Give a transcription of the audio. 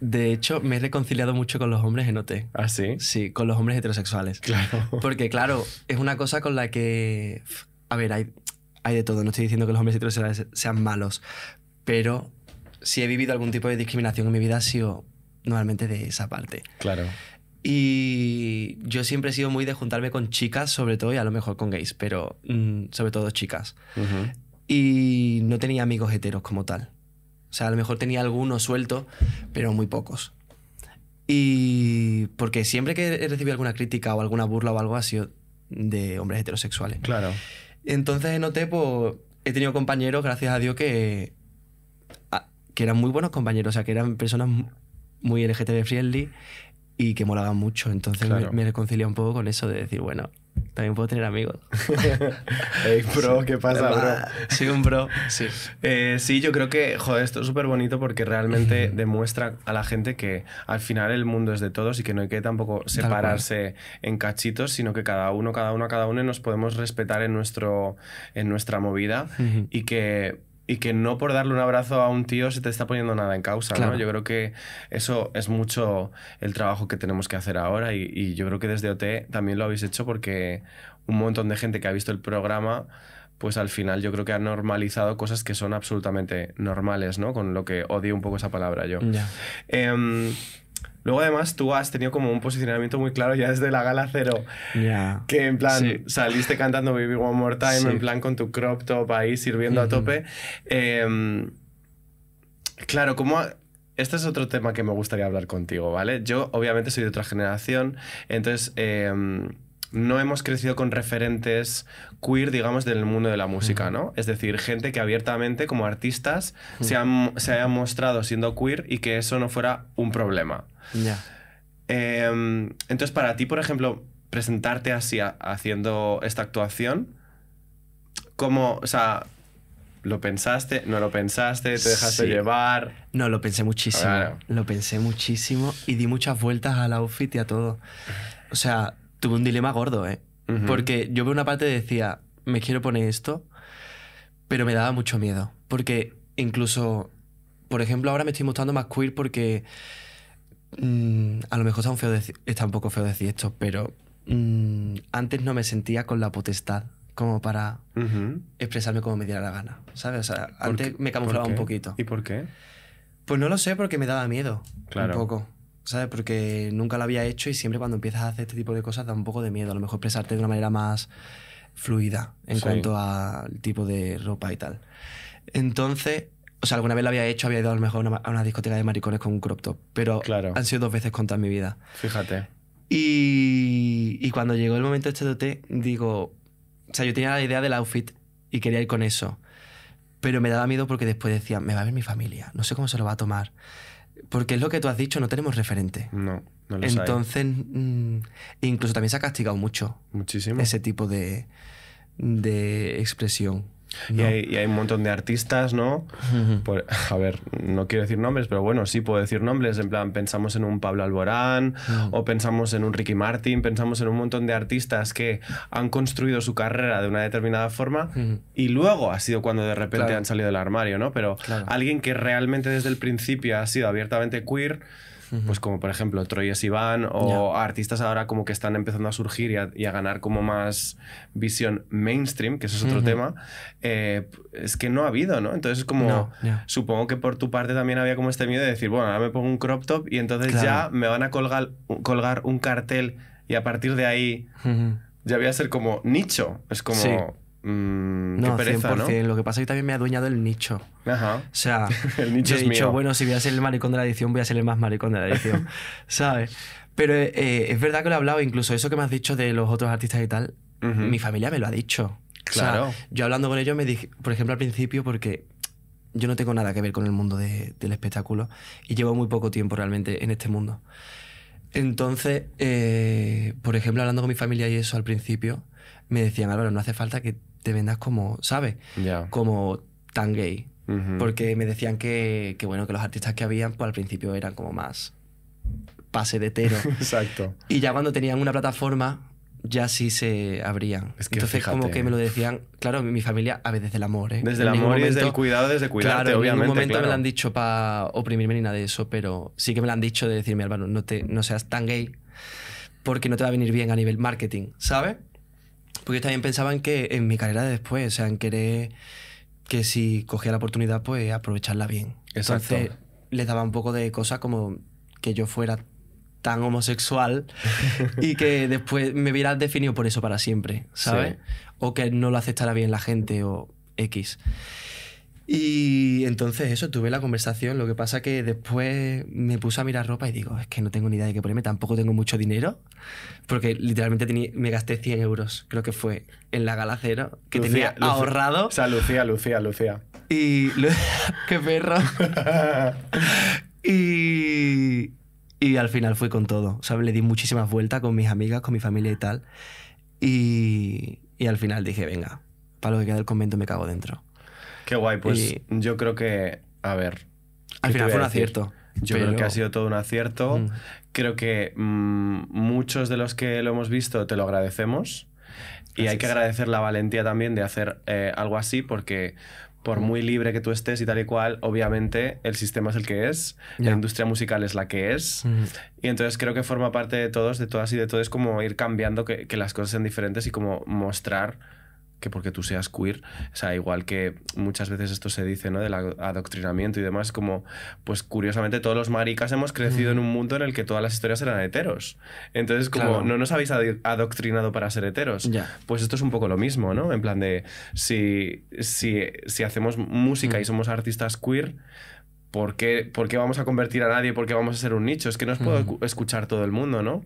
De hecho, me he reconciliado mucho con los hombres en OT. ¿Ah, sí? Sí, con los hombres heterosexuales. Claro. Porque, claro, es una cosa con la que. A ver, hay, hay de todo. No estoy diciendo que los hombres heterosexuales sean malos, pero si he vivido algún tipo de discriminación en mi vida ha sido normalmente de esa parte. Claro. Y yo siempre he sido muy de juntarme con chicas, sobre todo, y a lo mejor con gays, pero mm, sobre todo chicas. Y no tenía amigos heteros como tal a lo mejor tenía algunos sueltos, pero muy pocos. Y porque siempre que he recibido alguna crítica o alguna burla o algo así de hombres heterosexuales. Claro. Entonces noté, pues, he tenido compañeros, gracias a Dios, que, que eran muy buenos compañeros, o sea, que eran personas muy LGTB friendly y que molaban mucho. Entonces me, me reconcilié un poco con eso de decir, bueno, también puedo tener amigos. Ey, bro, ¿qué pasa, bro? Ah, sí, un bro. Eh, sí, yo creo que, joder, esto es súper bonito porque realmente demuestra a la gente que al final el mundo es de todos y que no hay que tampoco separarse en cachitos, sino que cada uno, cada uno, cada uno nos podemos respetar en, nuestro, en nuestra movida y que y que no por darle un abrazo a un tío se te está poniendo nada en causa. ¿no? Yo creo que eso es mucho el trabajo que tenemos que hacer ahora y, yo creo que desde OT también lo habéis hecho porque un montón de gente que ha visto el programa pues al final yo creo que ha normalizado cosas que son absolutamente normales, ¿no? Con lo que odio un poco esa palabra yo. Em, Luego, además, tú has tenido como un posicionamiento muy claro ya desde la gala cero. Yeah. Que en plan saliste cantando Baby One More Time, en plan con tu crop top ahí sirviendo a tope. Em, claro, como... Este es otro tema que me gustaría hablar contigo, ¿vale? Yo, obviamente, soy de otra generación, entonces. Em, no hemos crecido con referentes queer, digamos, del mundo de la música, ¿no? Es decir, gente que abiertamente, como artistas, mm. se, han, se haya mostrado siendo queer y que eso no fuera un problema. Ya. Em, entonces, para ti, por ejemplo, presentarte así haciendo esta actuación, ¿cómo, o sea, ¿Lo pensaste? ¿No lo pensaste? ¿Te dejaste llevar? No, lo pensé muchísimo. Lo pensé muchísimo y di muchas vueltas al outfit y a todo. O sea, tuve un dilema gordo, ¿eh? Porque yo por una parte decía, me quiero poner esto, pero me daba mucho miedo. Porque incluso, por ejemplo, ahora me estoy mostrando más queer porque mm, a lo mejor está un, feo poco feo decir esto, pero mm, antes no me sentía con la potestad como para expresarme como me diera la gana, ¿sabes? O sea, antes me camuflaba un poquito. ¿Y por qué? Pues no lo sé, porque me daba miedo. Claro. Un poco. Porque nunca lo había hecho y siempre cuando empiezas a hacer este tipo de cosas da un poco de miedo. A lo mejor expresarte de una manera más fluida en cuanto al tipo de ropa y tal. Entonces, o sea, alguna vez lo había hecho, había ido a lo mejor una, a una discoteca de maricones con un crop top, pero han sido dos veces contra mi vida. Fíjate. Y, y cuando llegó el momento este de este doté, digo, o sea, yo tenía la idea del outfit y quería ir con eso, pero me daba miedo porque después decía, me va a ver mi familia, no sé cómo se lo va a tomar. Porque es lo que tú has dicho, no tenemos referente. No, no lo Entonces, mm, incluso también se ha castigado mucho. Muchísimo. Ese tipo de, de expresión. Y, hay, hay, un montón de artistas, ¿no? a ver, no quiero decir nombres, pero bueno, sí puedo decir nombres. En plan, pensamos en un Pablo Alborán, o pensamos en un Ricky Martin, pensamos en un montón de artistas que han construido su carrera de una determinada forma y luego ha sido cuando de repente han salido del armario, ¿no? Pero alguien que realmente desde el principio ha sido abiertamente queer pues como por ejemplo Troyes Iván, o artistas ahora como que están empezando a surgir y a, ganar como más visión mainstream, que eso es otro tema, eh, es que no ha habido, ¿no? Entonces como, supongo que por tu parte también había como este miedo de decir, bueno, ahora me pongo un crop top y entonces ya me van a colgar, colgar un cartel y a partir de ahí ya voy a ser como nicho, es como... Mm, no, qué pereza, 100%. Lo que pasa es que también me ha adueñado el nicho. O sea, el nicho es mío. bueno, si voy a ser el maricón de la edición, voy a ser el más maricón de la edición, ¿sabes? Pero eh, es verdad que lo he hablado, incluso eso que me has dicho de los otros artistas y tal, mi familia me lo ha dicho. Claro. yo hablando con ellos me dije, por ejemplo, al principio, porque yo no tengo nada que ver con el mundo del espectáculo y llevo muy poco tiempo realmente en este mundo. Entonces, eh, por ejemplo, hablando con mi familia y eso al principio, me decían, Álvaro, no hace falta que te vendas como, ¿sabes? Como tan gay. Porque me decían que, que, bueno, que los artistas que habían, pues al principio eran como más pase de Exacto. Y ya cuando tenían una plataforma, ya sí se abrían. Entonces, como que me lo decían, claro, mi familia, a veces ¿eh? desde el amor, Desde el amor y desde el cuidado, desde cuidarte, claro, obviamente. En momento me lo han dicho para oprimirme ni nada de eso, pero sí que me lo han dicho de decirme, Álvaro, no, te, no seas tan gay porque no te va a venir bien a nivel marketing, ¿sabes? Porque yo también pensaba en que en mi carrera después, o sea, en querer que si cogía la oportunidad, pues aprovecharla bien. Exacto. Entonces, les daba un poco de cosas como que yo fuera tan homosexual y que después me hubiera definido por eso para siempre, ¿sabes? O que no lo aceptara bien la gente o X. Y entonces eso, tuve la conversación, lo que pasa que después me puse a mirar ropa y digo, es que no tengo ni idea de qué ponerme, tampoco tengo mucho dinero, porque literalmente me gasté 100 euros, creo que fue, en la gala cero, que tenía ahorrado. O sea, Lucía, Lucía, Lucía. Y... ¡Qué perro! y... Y al final fui con todo, o sea, le di muchísimas vueltas con mis amigas, con mi familia y tal. Y, y al final dije, venga, para lo que queda del convento me cago dentro. Qué guay, pues yo creo que, a ver. Al final fue un acierto. Yo creo que ha sido todo un acierto. Mm. Creo que mm, muchos de los que lo hemos visto te lo agradecemos. Y hay que agradecer la valentía también de hacer eh, algo así, porque por mm. muy libre que tú estés y tal y cual, obviamente el sistema es el que es, la industria musical es la que es. Y entonces creo que forma parte de todos, de todas y de todos, como ir cambiando, que, que las cosas sean diferentes y como mostrar que porque tú seas queer. O sea, igual que muchas veces esto se dice, ¿no? Del adoctrinamiento y demás, como, pues curiosamente todos los maricas hemos crecido en un mundo en el que todas las historias eran heteros. Entonces, como no nos habéis adoctrinado para ser heteros, pues esto es un poco lo mismo, ¿no? En plan de, si, si, si hacemos música y somos artistas queer, ¿Por qué, vamos a convertir a nadie? ¿Por qué vamos a ser un nicho? Es que nos puedo escuchar todo el mundo, ¿no?